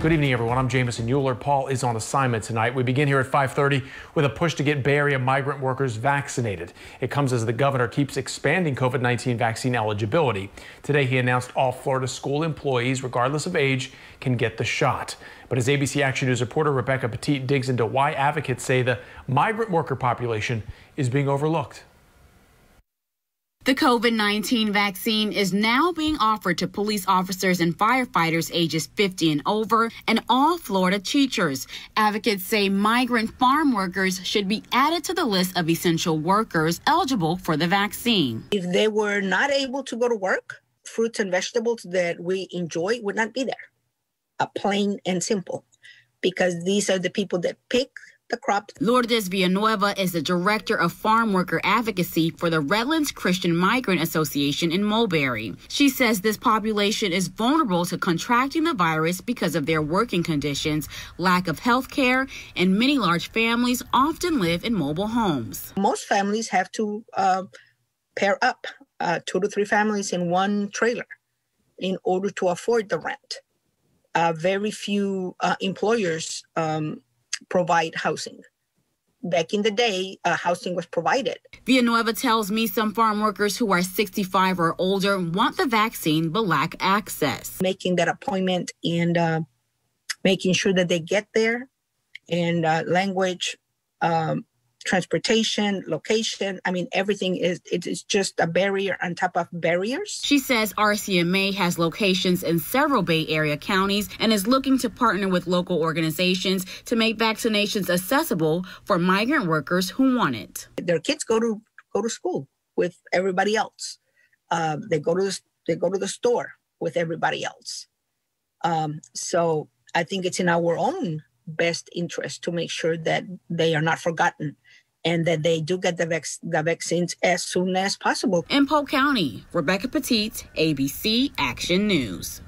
Good evening, everyone. I'm Jamison Euler. Paul is on assignment tonight. We begin here at 530 with a push to get Bay Area migrant workers vaccinated. It comes as the governor keeps expanding COVID-19 vaccine eligibility. Today, he announced all Florida school employees, regardless of age, can get the shot. But as ABC Action News reporter Rebecca Petit digs into why advocates say the migrant worker population is being overlooked. The COVID 19 vaccine is now being offered to police officers and firefighters ages 50 and over and all Florida teachers. Advocates say migrant farm workers should be added to the list of essential workers eligible for the vaccine. If they were not able to go to work, fruits and vegetables that we enjoy would not be there. A uh, plain and simple, because these are the people that pick the crops. Lourdes Villanueva is the director of farm worker advocacy for the Redlands Christian Migrant Association in Mulberry. She says this population is vulnerable to contracting the virus because of their working conditions, lack of health care, and many large families often live in mobile homes. Most families have to uh, pair up uh, two to three families in one trailer in order to afford the rent. Uh, very few uh, employers um, provide housing. Back in the day, uh, housing was provided. Villanueva tells me some farm workers who are 65 or older want the vaccine but lack access. Making that appointment and uh, making sure that they get there and uh, language um, transportation, location. I mean, everything is it is just a barrier on top of barriers. She says RCMA has locations in several Bay Area counties and is looking to partner with local organizations to make vaccinations accessible for migrant workers who want it. Their kids go to go to school with everybody else. Uh, they go to the, they go to the store with everybody else. Um, so I think it's in our own best interest to make sure that they are not forgotten and that they do get the, the vaccines as soon as possible. In Polk County, Rebecca Petit, ABC Action News.